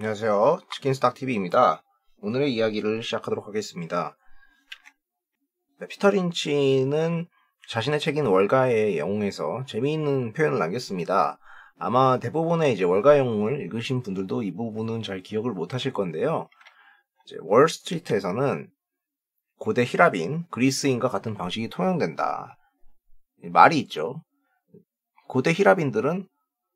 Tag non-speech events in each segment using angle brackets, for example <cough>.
안녕하세요. 치킨스탁TV입니다. 오늘의 이야기를 시작하도록 하겠습니다. 네, 피터 린치는 자신의 책인 월가의 영웅에서 재미있는 표현을 남겼습니다. 아마 대부분의 이제 월가 영웅을 읽으신 분들도 이 부분은 잘 기억을 못하실 건데요. 월스트리트에서는 고대 히라빈 그리스인과 같은 방식이 통용된다. 말이 있죠. 고대 히라빈들은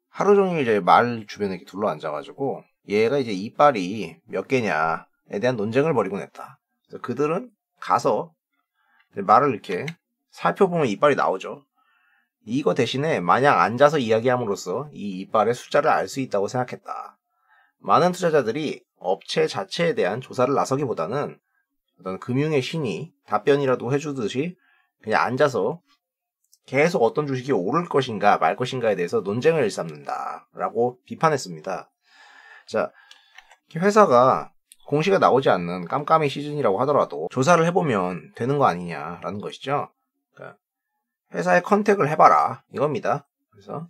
하루 종일 이제 말 주변에 둘러앉아가지고 얘가 이제 이빨이 몇 개냐에 대한 논쟁을 벌이고냈다 그들은 가서 말을 이렇게 살펴보면 이빨이 나오죠. 이거 대신에 마냥 앉아서 이야기함으로써 이 이빨의 숫자를 알 수 있다고 생각했다. 많은 투자자들이 업체 자체에 대한 조사를 나서기보다는 어떤 금융의 신이 답변이라도 해주듯이 그냥 앉아서 계속 어떤 주식이 오를 것인가 말 것인가에 대해서 논쟁을 일삼는다라고 비판했습니다. 자, 회사가 공시가 나오지 않는 깜깜이 시즌이라고 하더라도 조사를 해보면 되는 거 아니냐라는 것이죠. 그러니까 회사에 컨택을 해봐라 이겁니다. 그래서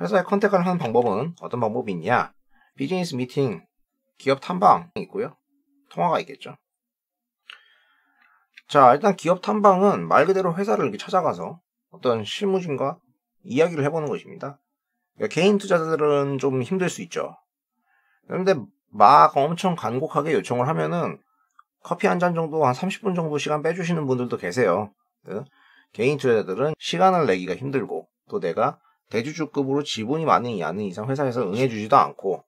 회사에 컨택을 하는 방법은 어떤 방법이 있냐? 비즈니스 미팅, 기업 탐방 있고요. 통화가 있겠죠. 자, 일단 기업 탐방은 말 그대로 회사를 이렇게 찾아가서 어떤 실무진과 이야기를 해보는 것입니다. 그러니까 개인 투자자들은 좀 힘들 수 있죠. 그런데 막 엄청 간곡하게 요청을 하면은 커피 한 잔 정도 한 30분 정도 시간 빼주시는 분들도 계세요. 그 개인 투자자들은 시간을 내기가 힘들고 또 내가 대주주급으로 지분이 많이 않은 이상 회사에서 응해주지도 않고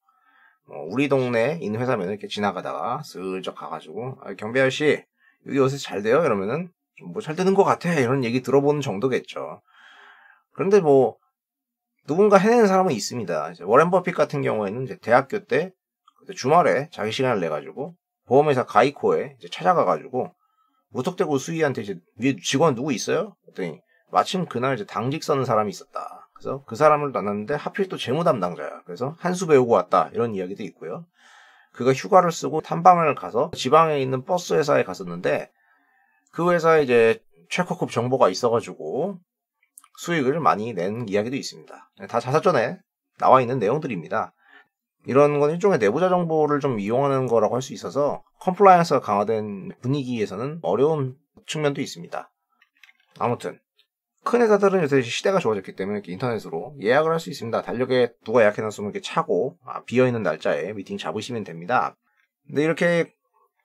뭐 우리 동네에 있는 회사면 이렇게 지나가다가 슬쩍 가가지고 아, 경비 아저씨 여기 요새 잘 돼요? 이러면은 뭐 잘 되는 것 같아 이런 얘기 들어보는 정도겠죠. 그런데 뭐 누군가 해내는 사람은 있습니다. 워렌 버핏 같은 경우에는 이제 대학교 때 주말에 자기 시간을 내 가지고 보험회사 가이코에 찾아가 가지고 무턱대고 수희한테 이제 위에 직원 누구 있어요? 그랬더니 마침 그날 이제 당직 서는 사람이 있었다. 그래서 그 사람을 만났는데 하필 또 재무 담당자야. 그래서 한 수 배우고 왔다. 이런 이야기도 있고요. 그가 휴가를 쓰고 탐방을 가서 지방에 있는 버스 회사에 갔었는데 그 회사에 이제 최고급 정보가 있어가지고 수익을 많이 낸 이야기도 있습니다. 네, 다 자사전에 나와 있는 내용들입니다. 이런 건 일종의 내부자 정보를 좀 이용하는 거라고 할 수 있어서 컴플라이언스가 강화된 분위기에서는 어려운 측면도 있습니다. 아무튼 큰 회사들은 요새 시대가 좋아졌기 때문에 이렇게 인터넷으로 예약을 할 수 있습니다. 달력에 누가 예약해놨으면 이렇게 차고 아, 비어있는 날짜에 미팅 잡으시면 됩니다. 근데 이렇게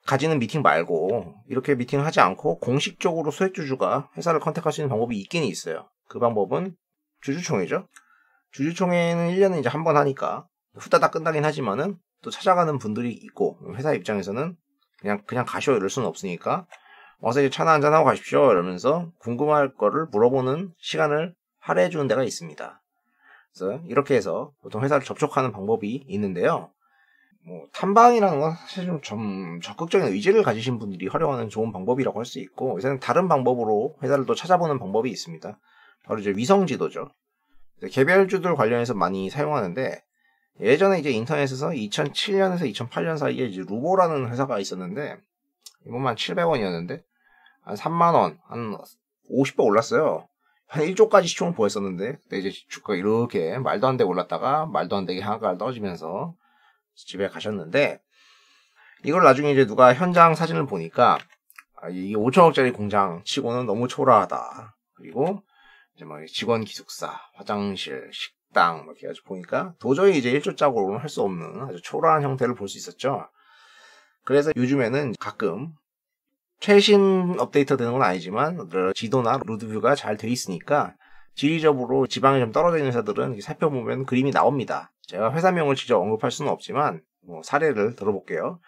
가지는 미팅 말고 이렇게 미팅하지 않고 공식적으로 수액주주가 회사를 컨택할 수 있는 방법이 있긴 있어요. 그 방법은 주주총회죠. 주주총회는 1년에 이제 한 번 하니까 후다닥 끝나긴 하지만은 또 찾아가는 분들이 있고 회사 입장에서는 그냥 그냥 가시오 이럴 수는 없으니까 어서 이제 차나 한잔 하고 가십시오 이러면서 궁금할 거를 물어보는 시간을 할애해 주는 데가 있습니다. 그래서 이렇게 해서 보통 회사를 접촉하는 방법이 있는데요. 뭐 탐방이라는 건 사실 좀, 적극적인 의지를 가지신 분들이 활용하는 좋은 방법이라고 할 수 있고 요새는 다른 방법으로 회사를 또 찾아보는 방법이 있습니다. 바로 이제 위성 지도죠. 개별주들 관련해서 많이 사용하는데 예전에 이제 인터넷에서 2007년에서 2008년 사이에 이제 루보라는 회사가 있었는데 이번만 700원이었는데 한 3만 원, 한 50배 올랐어요. 한 1조까지 시총을 보였었는데 근데 이제 주가 이렇게 말도 안 되게 올랐다가 말도 안 되게 하한가를 떨어지면서 집에 가셨는데 이걸 나중에 이제 누가 현장 사진을 보니까 아, 이게 5천억짜리 공장 치고는 너무 초라하다. 그리고 이제 뭐 직원 기숙사, 화장실, 식당 뭐 이렇게 해서 보니까 도저히 이제 1조짜고는 할 수 없는 아주 초라한 형태를 볼 수 있었죠. 그래서 요즘에는 가끔 최신 업데이트 되는 건 아니지만 지도나 루드뷰가잘 돼 있으니까 지리적으로 지방에 좀 떨어져 있는 회사들은 살펴보면 그림이 나옵니다. 제가 회사명을 직접 언급할 수는 없지만 뭐 사례를 들어볼게요.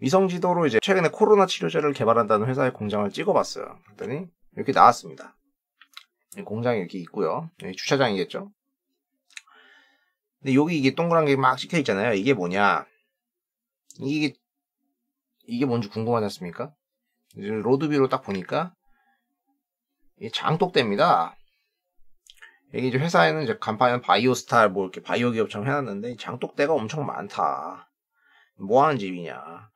위성 지도로 이제 최근에 코로나 치료제를 개발한다는 회사의 공장을 찍어봤어요. 그랬더니 이렇게 나왔습니다. 네, 공장이 이렇게 있고요. 주차장이겠죠. 근데 여기 이게 동그란 게 막 찍혀 있잖아요. 이게 뭐냐? 이게 이게 뭔지 궁금하지 않습니까? 로드뷰로 딱 보니까 이게 장독대입니다. 이게 이제 회사에는 이제 간판에 바이오스타 일뭐 이렇게 바이오 기업처럼 해놨는데 장독대가 엄청 많다. 뭐 하는 집이냐?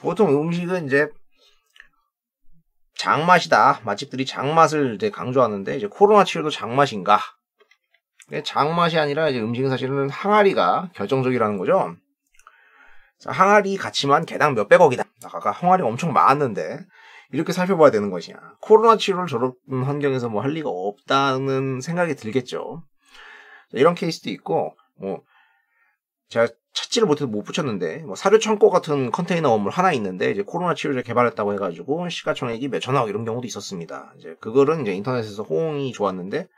보통 음식은 이제 장맛이다. 맛집들이 장맛을 이제 강조하는데 이제 코로나 치료도 장맛인가? 장맛이 아니라 이제 음식은 사실은 항아리가 결정적이라는 거죠. 항아리 가치만 개당 몇백억이다. 아까 항아리 엄청 많았는데 이렇게 살펴봐야 되는 것이냐. 코로나 치료를 졸 저런 환경에서 뭐 할 리가 없다는 생각이 들겠죠. 이런 케이스도 있고 뭐 제가 찾지를 못해서 못 붙였는데 뭐 사료 창고 같은 컨테이너 건물 하나 있는데 이제 코로나 치료제 개발했다고 해가지고 시가총액이 몇천억 이런 경우도 있었습니다. 이제 그거는 이제 인터넷에서 호응이 좋았는데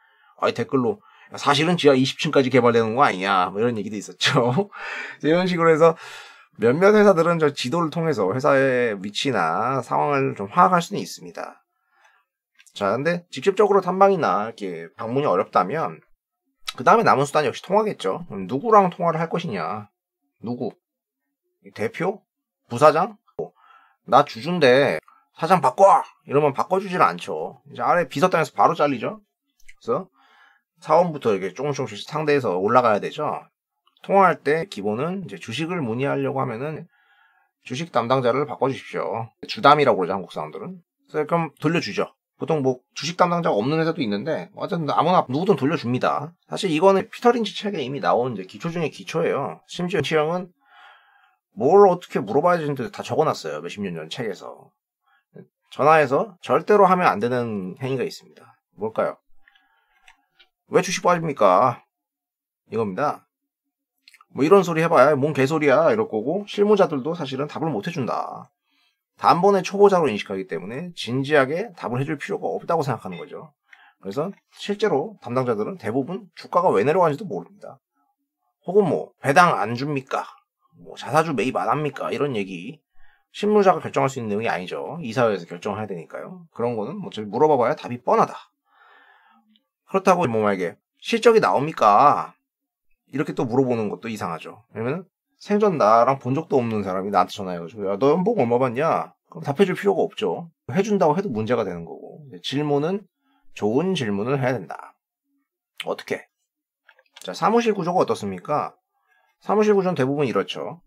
아이 댓글로 사실은 지하 20층까지 개발되는 거 아니냐 뭐 이런 얘기도 있었죠. <laughs> 이런 식으로 해서 몇몇 회사들은 저 지도를 통해서 회사의 위치나 상황을 좀 파악할 수는 있습니다. 자, 근데 직접적으로 탐방이나 이렇게 방문이 어렵다면 그 다음에 남은 수단 역시 통화겠죠. 누구랑 통화를 할 것이냐. 누구? 대표? 부사장? 나주준데 사장 바꿔! 이러면 바꿔주질 않죠. 이제 아래 비서단에서 바로 잘리죠. 그래서 사원부터 이렇게 조금씩 조금씩 상대에서 올라가야 되죠. 통화할 때 기본은 이제 주식을 문의하려고 하면은 주식 담당자를 바꿔주십시오. 주담이라고 그러죠, 한국 사람들은. 그래서 그럼 돌려주죠. 보통 뭐 주식 담당자가 없는 회사도 있는데 어쨌든 뭐 아무나 누구든 돌려줍니다. 사실 이거는 피터린지 책에 이미 나온 이제 기초 중에 기초예요. 심지어 지형은뭘 어떻게 물어봐야 되는지 다 적어놨어요. 몇십 년 전 책에서. 전화해서 절대로 하면 안 되는 행위가 있습니다. 뭘까요? 왜 주식 빠집니까? 이겁니다. 뭐 이런 소리 해봐야 뭔 개소리야 이럴 거고 실무자들도 사실은 답을 못 해준다. 단번에 초보자로 인식하기 때문에 진지하게 답을 해줄 필요가 없다고 생각하는 거죠. 그래서 실제로 담당자들은 대부분 주가가 왜 내려가는지도 모릅니다. 혹은 뭐 배당 안 줍니까? 뭐 자사주 매입 안 합니까? 이런 얘기 실무자가 결정할 수 있는 내용이 아니죠. 이사회에서 결정을 해야 되니까요. 그런 거는 뭐 물어봐봐야 답이 뻔하다. 그렇다고 뭐 만약에 실적이 나옵니까? 이렇게 또 물어보는 것도 이상하죠. 왜냐면 생전 나랑 본 적도 없는 사람이 나한테 전화해가지고 야너 연봉 얼마 받냐? 그럼 답해줄 필요가 없죠. 해준다고 해도 문제가 되는 거고 질문은 좋은 질문을 해야 된다. 어떻게? 자 사무실 구조가 어떻습니까? 사무실 구조는 대부분 이렇죠.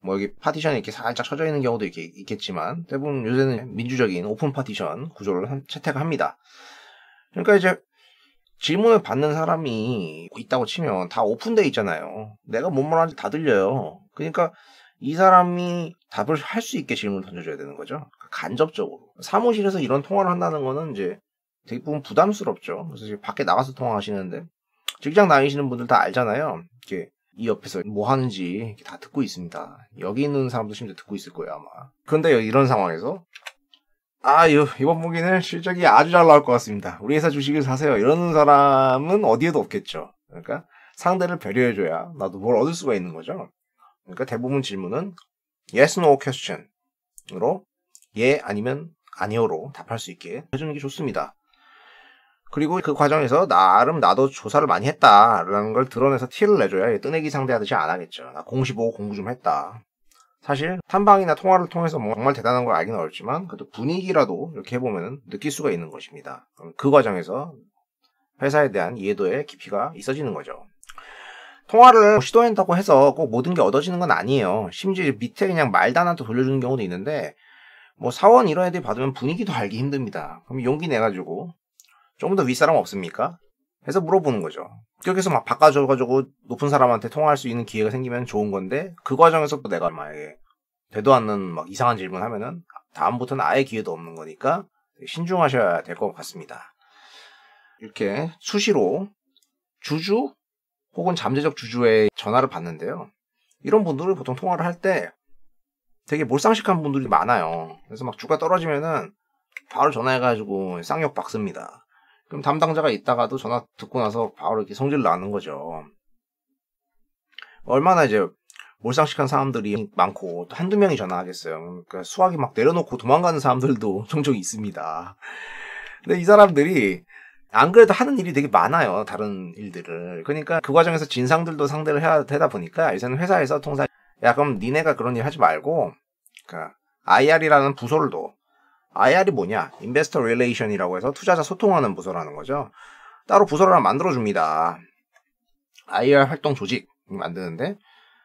뭐 여기 파티션이 이렇게 살짝 쳐져 있는 경우도 이렇게 있겠지만 대부분 요새는 민주적인 오픈 파티션 구조를 채택합니다. 그러니까 이제 질문을 받는 사람이 있다고 치면 다 오픈돼 있잖아요. 내가 뭔 말하는지 다 들려요. 그러니까 이 사람이 답을 할 수 있게 질문을 던져줘야 되는 거죠. 그러니까 간접적으로. 사무실에서 이런 통화를 한다는 거는 이제 대부분 부담스럽죠. 그래서 밖에 나가서 통화하시는데 직장 다니시는 분들 다 알잖아요. 이렇게 이 옆에서 뭐 하는지 다 듣고 있습니다. 여기 있는 사람도 심지어 듣고 있을 거예요, 아마. 그런데 이런 상황에서 아, 유 이번 분기는 실적이 아주 잘 나올 것 같습니다. 우리 회사 주식을 사세요. 이런 사람은 어디에도 없겠죠. 그러니까 상대를 배려해줘야 나도 뭘 얻을 수가 있는 거죠. 그러니까 대부분 질문은 yes, no question으로 예 아니면 아니요로 답할 수 있게 해주는 게 좋습니다. 그리고 그 과정에서 나름 나도 조사를 많이 했다라는 걸 드러내서 티를 내줘야 뜨내기 상대하듯이 안 하겠죠. 나 공시보고 공부 좀 했다. 사실 탐방이나 통화를 통해서 뭐 정말 대단한 걸알긴는 어렵지만 그래도 분위기라도 이렇게 해보면 느낄 수가 있는 것입니다. 그 과정에서 회사에 대한 이해도의 깊이가 있어지는 거죠. 통화를 뭐 시도한다고 해서 꼭 모든 게 얻어지는 건 아니에요. 심지어 밑에 그냥 말단한테 돌려주는 경우도 있는데 뭐 사원 이런 애들이 받으면 분위기도 알기 힘듭니다. 그럼 용기 내가지고 조금 더 윗사람 없습니까? 해서 물어보는 거죠. 여해서막 바꿔줘가지고 높은 사람한테 통화할 수 있는 기회가 생기면 좋은 건데 그 과정에서 또 내가 만약에 되도 않는 막 이상한 질문 하면은 다음부터는 아예 기회도 없는 거니까 신중하셔야 될 것 같습니다. 이렇게 수시로 주주 혹은 잠재적 주주의 전화를 받는데요. 이런 분들을 보통 통화를 할 때 되게 몰상식한 분들이 많아요. 그래서 막 주가 떨어지면은 바로 전화해가지고 쌍욕 박습니다. 그럼 담당자가 있다가도 전화 듣고 나서 바로 이렇게 성질 나는 거죠. 얼마나 이제 몰상식한 사람들이 많고 또 한두 명이 전화하겠어요. 그러니까 수학이 막 내려놓고 도망가는 사람들도 <laughs> 종종 있습니다. 근데 이 사람들이 안 그래도 하는 일이 되게 많아요. 다른 일들을. 그러니까 그 과정에서 진상들도 상대를 해야 되다 보니까 요새는 회사에서 통상 야 그럼 니네가 그런 일 하지 말고 그러니까 IR이라는 부서를 둬. IR이 뭐냐? Investor r e l a t i o n 이라고 해서 투자자 소통하는 부서라는 거죠. 따로 부서를 하나 만들어줍니다. IR 활동 조직 만드는데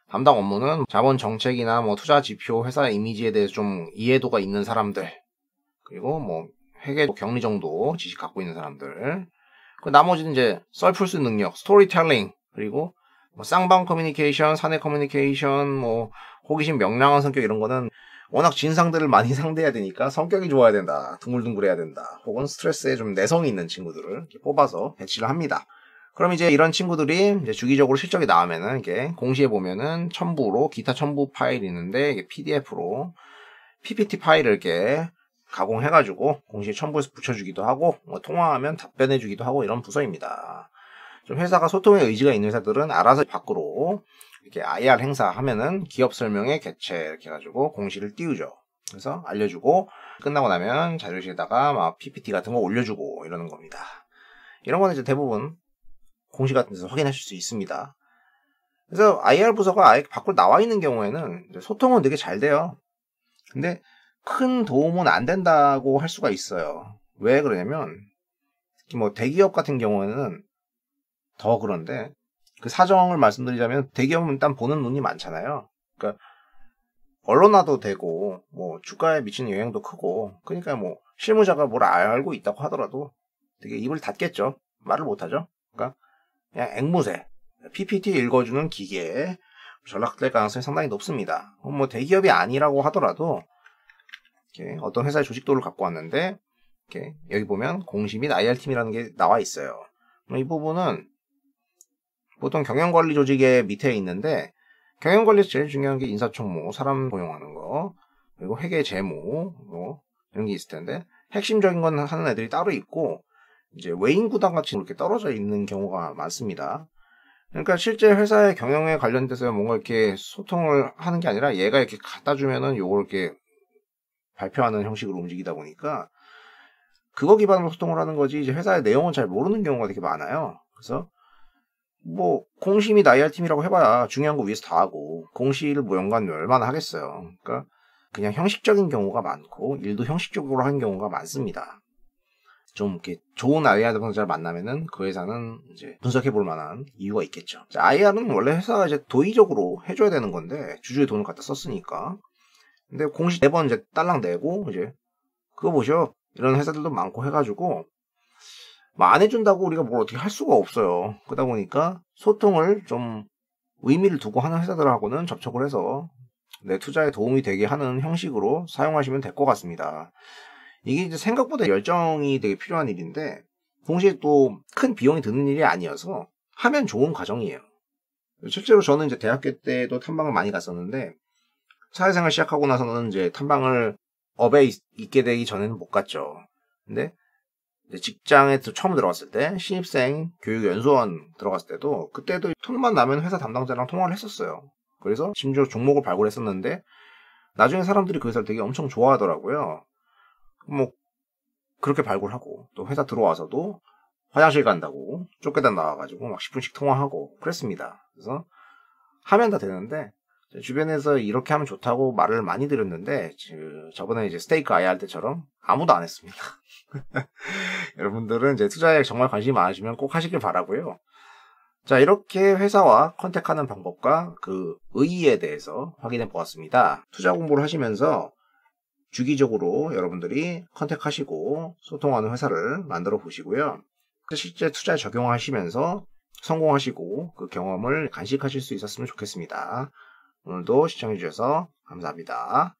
담당 업무는 자본 정책이나 뭐 투자 지표, 회사 이미지에 대해서 좀 이해도가 있는 사람들 그리고 뭐 회계 격리 정도 지식 갖고 있는 사람들 그 나머지는 이제 썰 풀수 능력, 스토리텔링 그리고 뭐 쌍방 커뮤니케이션, 사내 커뮤니케이션, 뭐 호기심 명랑한 성격 이런 거는 워낙 진상들을 많이 <laughs> 상대해야 되니까 성격이 좋아야 된다, 둥글둥글해야 된다, 혹은 스트레스에 좀 내성이 있는 친구들을 뽑아서 배치를 합니다. 그럼 이제 이런 친구들이 이제 주기적으로 실적이 나오면은 이게 공시에 보면은 첨부로 기타 첨부 파일이 있는데 이게 PDF로 PPT 파일을 이렇게 가공해가지고 공시에 첨부해서 붙여주기도 하고 뭐 통화하면 답변해주기도 하고 이런 부서입니다. 좀 회사가 소통의 의지가 있는 회사들은 알아서 밖으로 이렇게 IR 행사 하면은 기업 설명회 개최 이렇게 해가지고 공시를 띄우죠. 그래서 알려주고 끝나고 나면 자료실에다가 막 PPT 같은 거 올려주고 이러는 겁니다. 이런 거는 이제 대부분 공시 같은 데서 확인하실 수 있습니다. 그래서 IR 부서가 아예 밖으로 나와 있는 경우에는 소통은 되게 잘 돼요. 근데 큰 도움은 안 된다고 할 수가 있어요. 왜 그러냐면 특히 뭐 대기업 같은 경우에는 더 그런데 그 사정을 말씀드리자면 대기업은 일단 보는 눈이 많잖아요. 그러니까 언론화도 되고 뭐 주가에 미치는 영향도 크고 그러니까 뭐 실무자가 뭘 알고 있다고 하더라도 되게 입을 닫겠죠. 말을 못하죠. 그러니까 그냥 앵무새 PPT 읽어주는 기계에 전락될 가능성이 상당히 높습니다. 뭐 대기업이 아니라고 하더라도 어떤 회사의 조직도를 갖고 왔는데 여기 보면 공시 및 IR팀이라는 게 나와 있어요. 이 부분은 보통 경영관리 조직의 밑에 있는데 경영관리에서 제일 중요한 게 인사총무, 사람 고용하는 거, 그리고 회계 재무 뭐 이런 게 있을 텐데 핵심적인 건 하는 애들이 따로 있고 이제 외인 구단 같이 이렇게 떨어져 있는 경우가 많습니다. 그러니까 실제 회사의 경영에 관련돼서 뭔가 이렇게 소통을 하는 게 아니라 얘가 이렇게 갖다 주면은 요걸 이렇게 발표하는 형식으로 움직이다 보니까 그거 기반으로 소통을 하는 거지 이제 회사의 내용은 잘 모르는 경우가 되게 많아요. 그래서 뭐 공심이 나이알 팀이라고 해봐야 중요한 거 위에서 다 하고 공시를 뭐연관 얼마나 하겠어요. 그러니까 그냥 형식적인 경우가 많고 일도 형식적으로 하는 경우가 많습니다. 좀 이렇게 좋은 IR 담당자를 만나면은 그 회사는 이제 분석해 볼 만한 이유가 있겠죠. IR은 원래 회사가 이제 도의적으로 해줘야 되는 건데 주주의 돈을 갖다 썼으니까. 근데 공시 네 번 이제 딸랑 내고 이제 그거 보죠. 이런 회사들도 많고 해가지고 뭐안 해준다고 우리가 뭘 어떻게 할 수가 없어요. 그러다 보니까 소통을 좀 의미를 두고 하는 회사들하고는 접촉을 해서 내 투자에 도움이 되게 하는 형식으로 사용하시면 될 것 같습니다. 이게 이제 생각보다 열정이 되게 필요한 일인데 동시에 또 큰 비용이 드는 일이 아니어서 하면 좋은 과정이에요. 실제로 저는 이제 대학교 때도 탐방을 많이 갔었는데 사회생활 시작하고 나서는 이제 탐방을 업에 있, 게 되기 전에는 못 갔죠. 근데 직장에 처음 들어갔을 때 신입생 교육연수원 들어갔을 때도 그때도 틈만 나면 회사 담당자랑 통화를 했었어요. 그래서 심지어 종목을 발굴했었는데 나중에 사람들이 그 회사를 되게 엄청 좋아하더라고요. 뭐 그렇게 발굴하고 또 회사 들어와서도 화장실 간다고 쫓겨다 나와가지고 막 10분씩 통화하고 그랬습니다. 그래서 하면 다 되는데 주변에서 이렇게 하면 좋다고 말을 많이 드렸는데 그, 저번에 이제 스테이크 아이 할 때처럼 아무도 안 했습니다. <laughs> 여러분들은 이제 투자에 정말 관심이 많으시면 꼭 하시길 바라고요. 자 이렇게 회사와 컨택하는 방법과 그 의의에 대해서 확인해 보았습니다. 투자 공부를 하시면서 주기적으로 여러분들이 컨택하시고 소통하는 회사를 만들어 보시고요. 그 실제 투자 적용하시면서 성공하시고 그 경험을 간식하실수 있었으면 좋겠습니다. 오늘도 시청해주셔서 감사합니다.